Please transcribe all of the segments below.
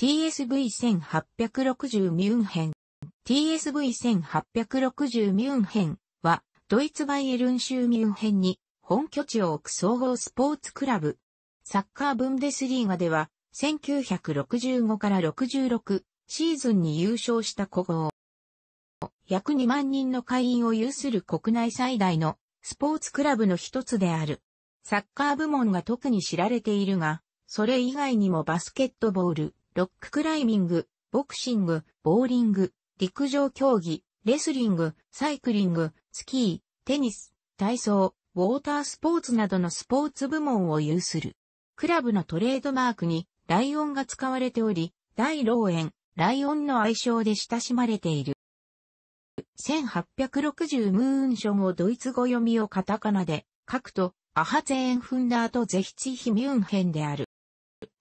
TSV1860 ミュンヘン。TSV1860 ミュンヘンは、ドイツバイエルン州ミュンヘンに本拠地を置く総合スポーツクラブ。サッカーブンデスリーガでは、1965から66シーズンに優勝した古豪。約2万人の会員を有する国内最大のスポーツクラブの一つである。サッカー部門が特に知られているが、それ以外にもバスケットボール、ロッククライミング、ボクシング、ボーリング、陸上競技、レスリング、サイクリング、スキー、テニス、体操、ウォータースポーツなどのスポーツ部門を有する。クラブのトレードマークにライオンが使われており、大老園、ライオンの愛称で親しまれている。1860ムーンションをドイツ語読みをカタカナで書くと、アハゼーンフンダーとゼヒツヒミュンヘンである。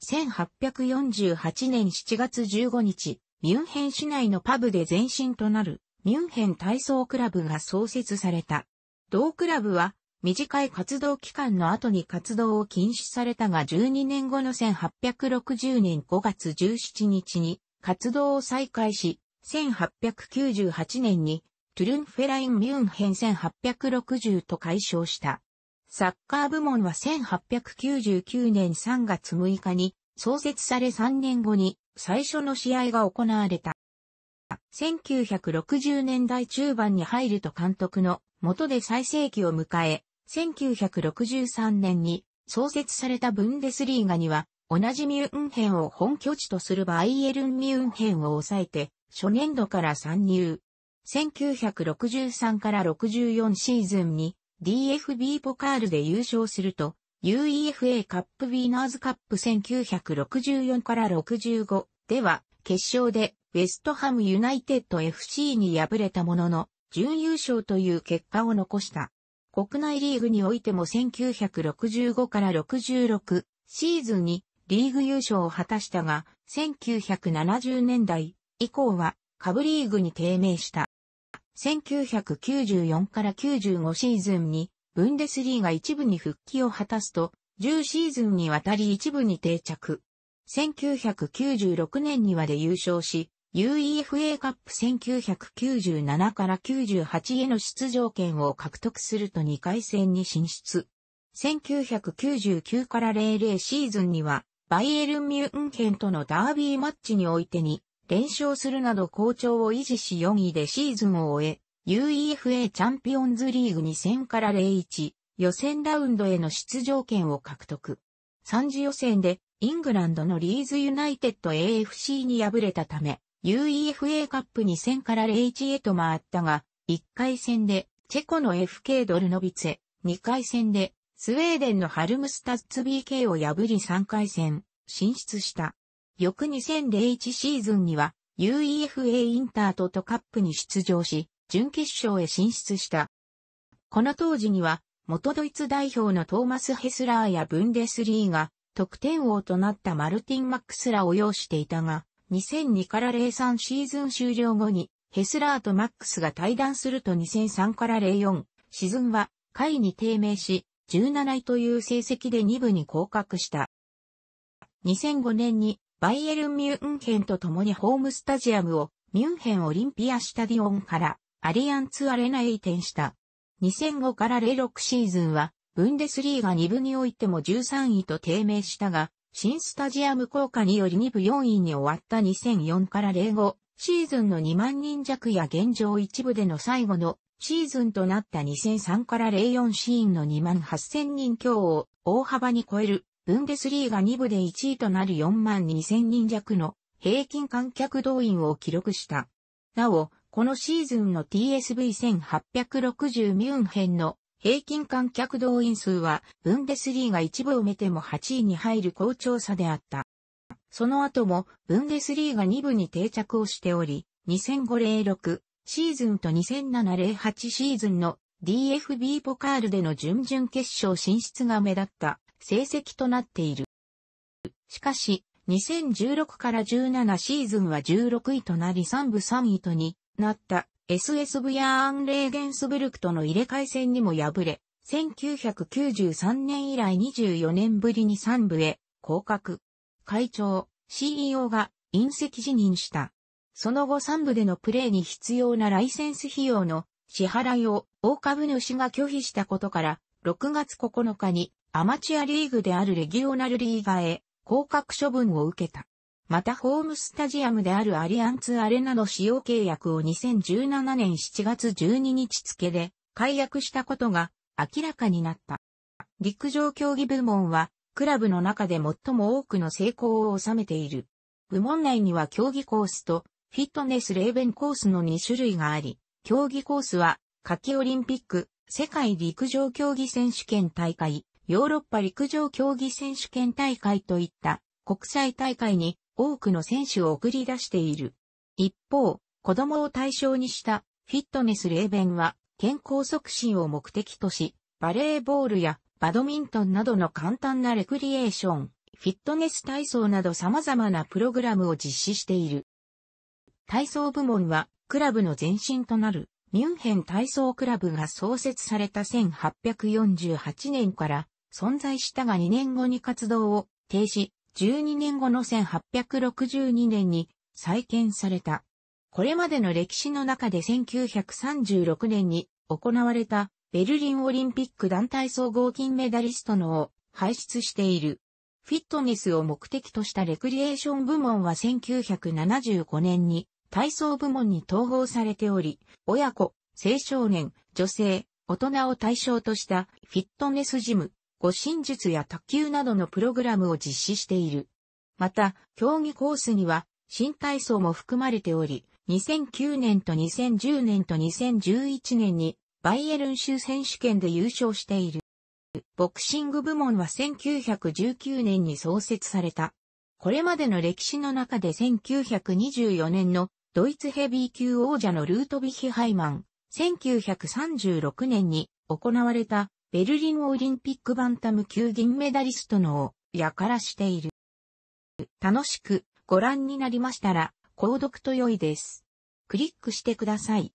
1848年7月15日、ミュンヘン市内のパブで前身となるミュンヘン体操クラブが創設された。同クラブは短い活動期間の後に活動を禁止されたが12年後の1860年5月17日に活動を再開し、1898年にトゥルンフェラインミュンヘン1860と解消した。サッカー部門は1899年3月6日に創設され3年後に最初の試合が行われた。1960年代中盤に入ると監督の元で最盛期を迎え、1963年に創設されたブンデスリーガには同じミュンヘンを本拠地とするバイエルン・ミュンヘンを抑えて初年度から参入。1963から64シーズンに DFB ポカールで優勝すると、UEFA カップウィーナーズカップ1964から65では、決勝でウェストハムユナイテッド FC に敗れたものの、準優勝という結果を残した。国内リーグにおいても1965から66シーズンにリーグ優勝を果たしたが、1970年代以降は下部リーグに低迷した。1994から95シーズンに、ブンデスリーが一部に復帰を果たすと、10シーズンにわたり一部に定着。1996年にはで優勝し、UEFA カップ1997から98への出場権を獲得すると2回戦に進出。1999から00シーズンには、バイエルン・ミュンケンとのダービーマッチにおいてに、連勝するなど好調を維持し4位でシーズンを終え、UEFA チャンピオンズリーグ2 0から0-1、予選ラウンドへの出場権を獲得。3次予選でイングランドのリーズユナイテッド AFC に敗れたため、UEFA カップ2 0から0-1へと回ったが、1回戦でチェコの FK ドルノビツェ、2回戦でスウェーデンのハルムスタッツ BK を破り3回戦進出した。翌2001シーズンには UEFA インタートとカップに出場し、準決勝へ進出した。この当時には、元ドイツ代表のトーマス・ヘスラーやブンデスリーが、得点王となったマルティン・マックスらを擁していたが、2002から03シーズン終了後に、ヘスラーとマックスが対談すると2003から04シーズンは下位に低迷し、17位という成績で2部に降格した。2005年にバイエルン・ミュンヘンと共にホームスタジアムをミュンヘンオリンピアシタディオンからアリアンツアレナへ移転した。2005から06シーズンはブンデスリーガ2部においても13位と低迷したが、新スタジアム効果により2部4位に終わった2004から05シーズンの2万人弱や現状一部での最後のシーズンとなった2003から04シーンの2万8000人強を大幅に超えるブンデスリーガ2部で1位となる4万2000人弱の平均観客動員を記録した。なお、このシーズンの TSV1860 ミュンヘンの平均観客動員数は、ブンデスリーガ1部を埋めても8位に入る好調さであった。その後も、ブンデスリーガ2部に定着をしており、2005-06シーズンと2007-08シーズンの DFB ポカールでの準々決勝進出が目立った。成績となっている。しかし、2016から17シーズンは16位となり3部3位とになった SSV やアンレーゲンスブルクとの入れ替え戦にも敗れ、1993年以来24年ぶりに3部へ降格。会長、CEO が隕石辞任した。その後3部でのプレーに必要なライセンス費用の支払いを大株主が拒否したことから、6月9日にアマチュアリーグであるレギオナルリーガへ降格処分を受けた。またホームスタジアムであるアリアンツアレナの使用契約を2017年7月12日付で解約したことが明らかになった。陸上競技部門はクラブの中で最も多くの成功を収めている。部門内には競技コースとフィットネスレーベンコースの2種類があり、競技コースは夏季オリンピック、世界陸上競技選手権大会、ヨーロッパ陸上競技選手権大会といった国際大会に多くの選手を送り出している。一方、子供を対象にしたフィットネス例弁は健康促進を目的とし、バレーボールやバドミントンなどの簡単なレクリエーション、フィットネス体操など様々なプログラムを実施している。体操部門はクラブの前身となるミュンヘン体操クラブが創設された1848年から存在したが2年後に活動を停止、12年後の1862年に再建された。これまでの歴史の中で1936年に行われたベルリンオリンピック団体総合金メダリストのを輩出している。フィットネスを目的としたレクリエーション部門は1975年に体操部門に統合されており、親子、青少年、女性、大人を対象としたフィットネスジム、護身術や卓球などのプログラムを実施している。また、競技コースには、新体操も含まれており、2009年と2010年と2011年に、バイエルン州選手権で優勝している。ボクシング部門は1919年に創設された。これまでの歴史の中で1924年のドイツヘビー級王者のルートビヒハイマン、1936年に行われたベルリンオリンピックバンタム級銀メダリストのを、やからしている。楽しくご覧になりましたら、購読と良いです。クリックしてください。